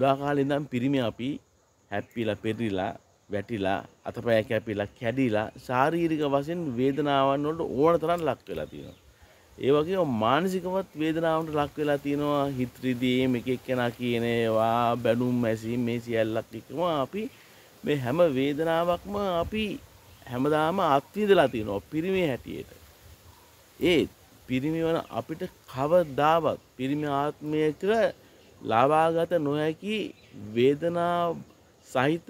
කුඩා කාලේ ඉඳන් පිරිමි අපි හැප්පිලා පෙරිලා වැටිලා අතපය කැපිලා කැඩිලා ශාරීරික වශයෙන් වේදනාවන් වලට ඕන තරම් ලක් වෙලා තියෙනවා. ඒ වගේ මානසිකවත් වේදනාවට ලක් වෙලා තියෙනවා හිත රිදීම් එක එක්කෙනා කියන ඒවා බැලුම් ඇසීම් මේ සියල්ලක් එක්කම අපි මේ හැම වේදනාවක්ම අපි හැමදාම අත්විඳලා තියෙනවා පිරිමි හැටියට. ඒ පිරිමි වන අපිට කවදාවත් පිරිමි ආත්මයක ලබාගත නොහැකි වේදනා සහිත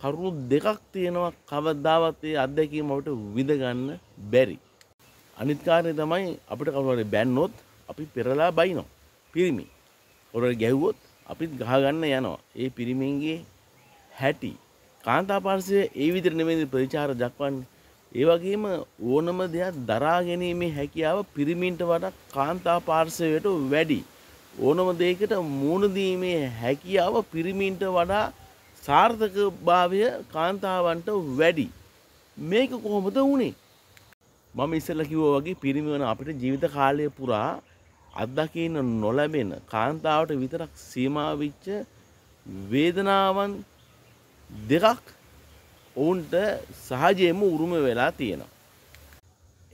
කරුණු දෙකක් තියෙනවා කවදාවත් ඒ අත්දැකීමට විඳගන්න බැරි. අනිත් කාරණේ තමයි අපිට කවුරුහරි බැන්නොත් අපි පෙරලා බයිනවා. පිරිමි. කවුරුහරි ගැහුවොත් අපිත් ගහගන්න යනවා. ඒ පිරිමින්ගේ හැටි. කාන්තා පාර්ශවයේ ඒ විදිහට නෙමෙයි ප්‍රතිචාර දක්වන්නේ. ඒ වගේම ඕනම දෙයක් දරා ගැනීමේ හැකියාව පිරිමින්ට වඩා කාන්තා පාර්ශවයට වැඩි. ඕනම දෙයකට මූුණදීමේ හැකියාව පිරිමින්ට වඩා සාර්ථක භාවය කාන්තාවන්ට වැඩි. මේක කොහොමද වනේ. මම ඉස්සල්ල කිවෝ වගේ පිරිමිවන අපිට ජීවිත කාලය පුරා අත්දකින්න නොලැබෙන කාන්තාවට විතරක් සීමාවිච්ච වේදනාවන් දෙකක් ඔවුන්ට සහජයම උරුම වෙලා තියෙනවා.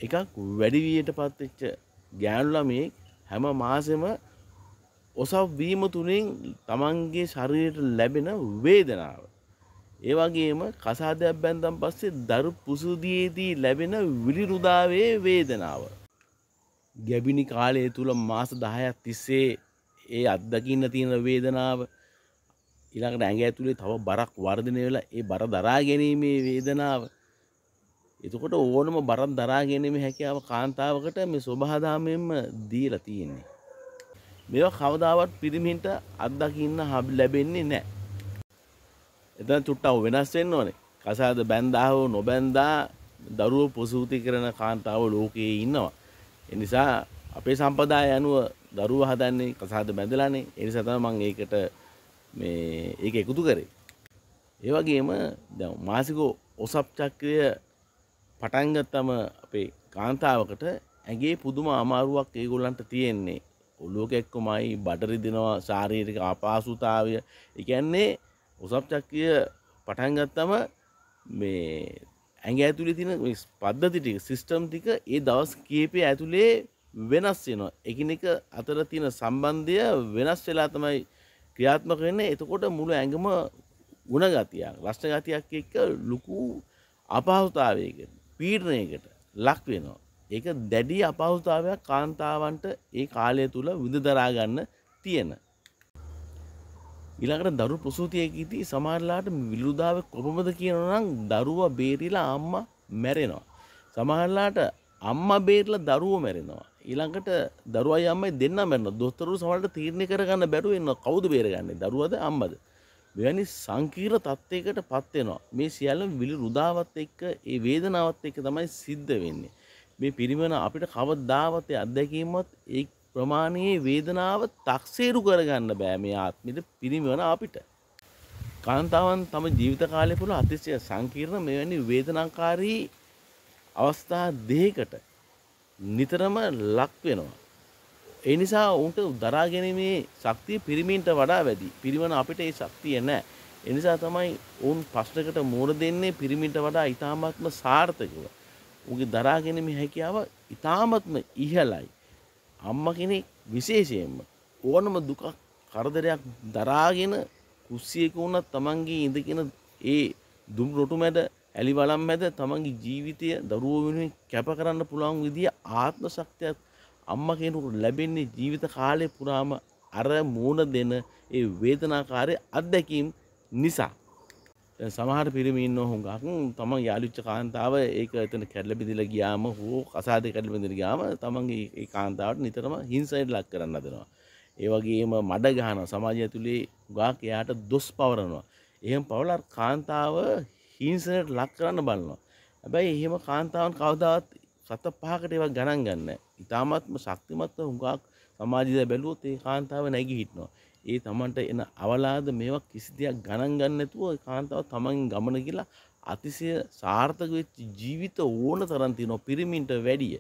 එකක් වැඩිවියට පත්වෙච්ච ගෑනුලමේ හැම මාසෙම ඔසවවීම තුනෙන් තමන්ගේ ශරීරයට ලැබෙන වේදනාව. ඒවගේම කසාදයක් බැන්දම් පස්සේ දරු පුසුදයේදී ලැබෙන විලිරුදාවේ වේදනාව. ගැබිණි කාලය තුළ මාස දහයක් තිස්සේ ඒ අත්දකින්න තියෙන වේදනාව ඉළඟට ඇඟ ඇතුළේ තව බරක් වර්ධනය වෙලා ඒ බර දරා ගැනීමේ වේදනාව එතකොට ඕනම බරක් දරා ගැනීම හැකියාව කාන්තාවකට මේ ස්වභාදාමයෙන්ම දීලා තියෙන්නේ මේව කවදාවත් පිරිමින්ට අත්දකින්න හබ් ලැබෙන්නේ නැහැ. එතන චුට්ටව වෙනස් වෙන්න ඕනේ. කසාද බැන්දා හෝ නොබැන්දා දරුවෝ ප්‍රසූති කරන කාන්තාව ලෝකයේ ඉන්නවා. ඒ නිසා අපේ සම්පදාය අනුව දරුවෝ හදන්නේ කසාද බැඳලානේ. ඒ නිසා තමයි මම ඒකට මේ ඒක එකතු කරේ. ඒ වගේම දැන් මාසික ඔසප් චක්‍රය පටන් ගත්තම අපේ කාන්තාවකට ඇගේ පුදුම අමාරුවක් ඒගොල්ලන්ට තියෙන්නේ. ඔල්ලුවක එක්කොමයි බටරිදිනවා ශාරීරික අපාසුතාවය එකන්නේ උසප් චක්කය පටන්ගත්තම මේ ඇඟ ඇතුළි තින පද්ධතිටික සිිස්ටම් තික ඒ දවස් කියපය ඇතුළේ වෙනස් වෙනවා එකින එක අතර තියෙන සම්බන්ධය වෙනස් වෙලා තමයි ක්‍රියාත්මක වෙන්නේ එතකොට මුළු ඇඟම ගුණ ගතියක් ලස්න ගතියක් එක්ක ලොකු අපහසුතාවයකට පීඩනයකට ලක් වෙනවා ඒක දැඩි අපහසුතාවයක් කාන්තාවන්ට ඒ කාලය තුළ විඳදරාගන්න තියෙන. ඉළඟට දරු ප්‍රසූතියකීති සමාරලාට විල්ලුදාව කොපමද කියනනම් දරුවා බේරිලා අම්ම මැරෙනවා. සමහරලාට අම්ම බේරල දරුව මැරෙනවා. ඉළඟට දරුවයි අම්මයි දෙන්න මෙන්න දොස්තරු සමට තීරණය කරගන්න බැරුවන්න කවුද බේරගන්නේ දරුවද අම්බද. මෙවැනි සංකීර තත්ත්යකට පත්වෙනවා මේ සියල්ල විලි රුදාවත් එක්ක ඒ වේදනාවත් එක්ක තමයි සිද්ධ වෙන්නේ. මේ පිරිමන අපිට කවදාවත් අත්දැකීමත් ඒ ප්‍රමාණයේ වේදනාව තක්සේරු කරගන්න බෑ මේ ආත්මිට පිරිමිවන අපිට. කාන්තාවන් තම ජීවිත කාලය පුළ අතිශය සංකීර්ණ මෙවැනි වේදනාකාරී අවස්ථා දෙකට නිතරම ලක් වෙනවා. ඒ නිසා ඔවුන්ට දරාගැනීමේ ශක්තිය පිරිමින්ට වඩා වැඩි. පිරිමන අපිට ඒ ශක්තිය නැහැ. ඒ නිසා තමයි ඔවුන් ප්‍රශ්නකට මුහුණ දෙන්නේ පිරිමින්ට වඩා ඊටාත්ම සාර්ථකව. උගේ දරාගෙනම හැකියාව ඉතාමත්ම ඉහලයි. අම්ම කෙනෙක් විශේෂයෙන්ම ඕනම දුකක් කරදරයක් දරාගෙන කුස්සියක වුණත් තමන්ගේ ඉඳගෙන ඒ දුම් රොටු මැද ඇලි බලම් මැද තමන්ගේ ජීවිතය දරුව වෙනුවෙන් කැප කරන්න පුළුවන් විදිහ ආත්ම ශක්තියක් අම්ම කෙනෙකුට ලැබෙන්නේ ජීවිත කාලය පුරාම අර මූණ දෙන ඒ වේදනාකාරී අත්දැකීම් නිසා සමහර පිරිමින්න හුඟක් තමන් යාලිච්ච කාන්තාව ඒක එතන කැඩල බිදිල ගියාම හෝ කසාද කැඩල බිදිල ගාම තමන්ගේ කාන්තාවට නිතරම හිංසයිඩ් ලක් කරන්න දෙනවා. ඒවගේම මඩ ගහන සමාජය තුළේ ගාක් එයාට දොස් පවරනවා. එහෙම පවලර් කාන්තාව හිංසනට ලක් කරන්න බලනවා. ඇබැයි එහෙම කාන්තාවන් කවදාවත් සත පහකට ඒව ගණන් ගන්න. ඉතාමත්ම ශක්තිමත්ව හුඟක් සමාජිද බැලුවොත් ඒ කාන්තාව නැගි හිටනවා. ඒ තමන්ට එන අවලාද මේවා කිසි දෙයක් ගණන් ගන්න ඇතුව කාන්තාව තමන් ගමන කියලා අතිසය සාර්ථක වෙච්ච ජීවිත ඕන තරම් තියෙනවා පිරිමින්ට වැඩිය.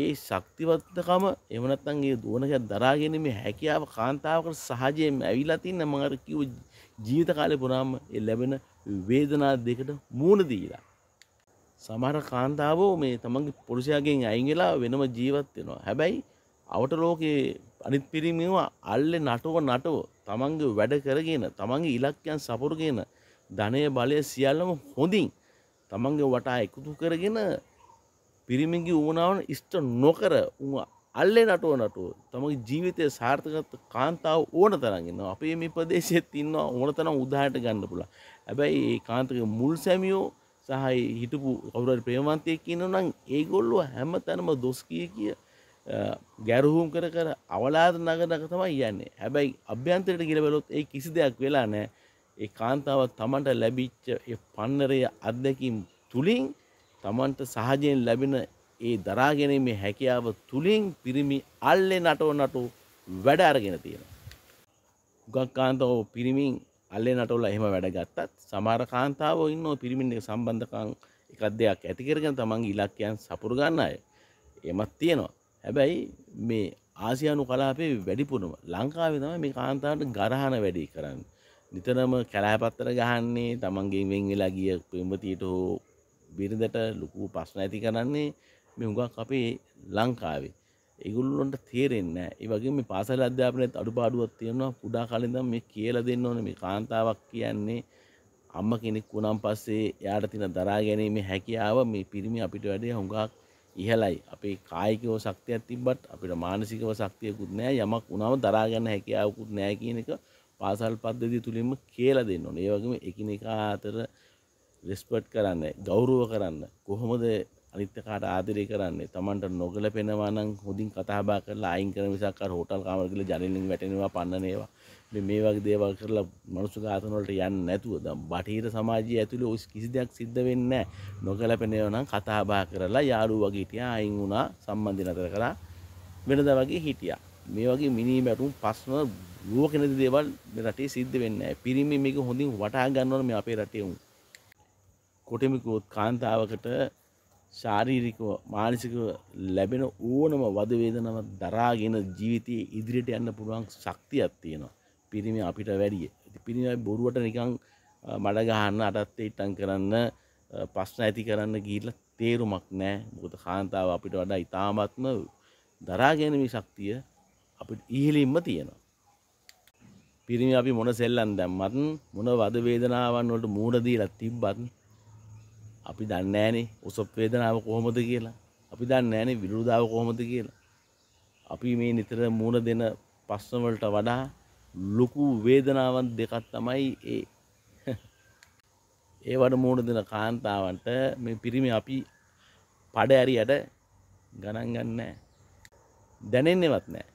ඒ ශක්තිවත්තකම එහෙම නැත්නම් ඒ දුවනකයක් දරාගෙන මේ හැකියාව කාන්තාවකට සහජයෙන් ඇවිල්ලා තින්න මම අර කිව්ව ජීවිත කාලේ පුරාම ඒ ලැබෙන වේදනා දෙකට මූණ දීලා සමහර කාන්තාවෝ මේ තමන්ගේ පුරුෂයාගෙන් අයින් වෙලා වෙනම ජීවත් වෙනවා. හැබැයි අවට ලෝකේ අනිත් පිරිමිවා අල්ලේ නටව නටව තමන්ගේ වැඩ කරගෙන තමන්ගේ ඉලක්කයන් සපුරගෙන ධනය බලය සියල්ලම හොඳින් තමන්ගේ වටා එකතු කරගෙන පිරිමිගේ වුණාවන ඉෂ්ට නොකර උම අල්ලේ නටුව නටුව තමගේ ජීවිතය සාර්ථකත් කාන්තාව ඕන තරගෙන අපේ මේ ප්‍රදේශයත් ඉන්න ඕන තරම් උදාහයට ගන්න පුලා ඇබැයි ඒ කාන්තක මුල් සැමියෝ සහයි හිටපු කවුරට ප්‍රේමන්තය කියන්න නම් ඒගොල්ලෝ හැම තැනම දොස් කිය කිය ගැරහුම් කර කර අවලාද නගනක තමයි යන්නේ හැබැයි අභ්‍යන්තරයට ගිලබලොත් ඒ කිසි දෙයක් වෙලා නෑ ඒ කාන්තාව තමන්ට ලැබිච්ච පන්නරය අත්දැකම් තුළින් තමන්ට සහජයෙන් ලැබෙන ඒ දරාගැනීමේ හැකියාව තුළින් පිරිමි අල්ලෙ නටෝ නටු වැඩ අරගෙන තියෙන. ගක් කාන්තාව පිරිමින් අල්ලෙ නටවල එහෙම වැඩගත්තත් සමාර කාන්තාව ඉන්න පිරිමින් සම්බන්ධකං එකක් දෙයක් ඇතිකරගෙන තමන් ඉලක්කයන් සපුරගන්න අය එමත් තියෙනවා. හැබැයි මේ ආසියානු කලාපේ වැඩිපුනම ලංකාවේ තම මේ කාන්තාවට ගරහන වැඩි කරන්න. නිතරම කැලෑපත්තර ගහන්නේ තමන්ගේ වෙන් වෙලා ගිය පෙම්බතියට හෝ බිරිඳට ලොකු ප්‍රශ්න ඇති කරන්නේ මේ හුඟක් අපේ ලංකාවේ. ඒගොල්ලොන්ට තේරෙන්නේ නැහැ. ඒ වගේම මේ පාසල අධ්‍යාපනයේත් අඩුපාඩුවක් තියෙනවා. කුඩා කාලේ ඉඳන් මේ කියලා දෙන්න ඕනේ මේ කාන්තාවක් කියන්නේ අම්ම කෙනෙක් වුණාන් පස්සේ එයාට තියෙන දරා ගැනීමේ හැකියාව මේ පිරිමි අපිට වැඩිය හුඟක් ඉහලයි අපේ කායිකව ශක්තියක් තිබ්බත් අපිට මානසිකව ශක්තියකුත් නෑ යමක් උනාම දරාගන්න හැකියාවකුත් නෑ කියන එක පාසල් පද්ධතිය තුළින්ම කියලා දෙන්න ඕනේ. ඒ වගේම එකිනෙකා අතර රෙස්පෙක්ට් කරන්න, ගෞරව කරන්න. කොහොමද අනිත්‍යකාර ආදරය කරන්නේ තමන්ට නොගැලපෙනවා නම් හොඳින් කතා බහ කරලා අයින් කරන මිසක් අර හෝටල් කාමර ගිහලා ජනෙලින් වැටෙනවා පන්නන ඒවා මේ වගේ දේවල් කරලා මනුස්ස ඝාතන වලට යන්නේ නැතුව දැන් බටහිර සමාජය ඇතුලේ ඔය කිසි දෙයක් සිද්ධ වෙන්නේ නැහැ නොගැලපෙනවා නම් කතා බහ කරලා යාළුවෝ වගේ හිටියා අයින් වුණා සම්බන්ධය නතර කරා වෙනදා වගේ හිටියා මේ වගේ මිනී මැටුම් පස්ම ලුවකෙනද දේවල් රටේ සිද්ධ වෙන්න පිරිමි මේක හොඳින් වටා ගන්නවන මේ අපේ රටේ උන් කොටමිකෝත් කාන්තාවකට ශාරීරිකව මානසිකව ලැබෙන ඕනම වදවේදනවත් දරාගෙන ජීවිතයේ ඉදිරියට යන්න පුළුවන් ශක්තියක් තියෙනවා පිරිමි අපිට වැඩිය පිරිමි බොරුවට නිකං මඩ ගහන්න අටත් ඉටන් කරන්න ප්‍රශ්න ඇති කරන්න ගිහිල්ලා තේරුමක් නෑ මොකද කාන්තාව අපිට වඩා ඉතාමත්ම දරාගැනීම ශක්තිය අපිට ඉහලින්ම තියෙනවා පිරිමි අපි මොන සෙල්ලන් දැම්මත් මොන වද වේදනාවන් වලට මූණ දීලා තිබ්බත් අපි දන්නෑනේ උසප් වේදනාව කොහොමද කියලා අපි දන්නෑනේ විරුදාව කොහොමද කියලා අපි මේ නිතර මුණ දෙන ප්‍රශ්නවලට වඩා ලොකු වේදනාවන් දෙකක් තමයි ඒ ඒවට මුණ දෙන කාන්තාවන්ට මේ පිරිමි අපි පඩ ඇරියට ගණන් ගන්නෑ දැනෙන්නේවත් නෑ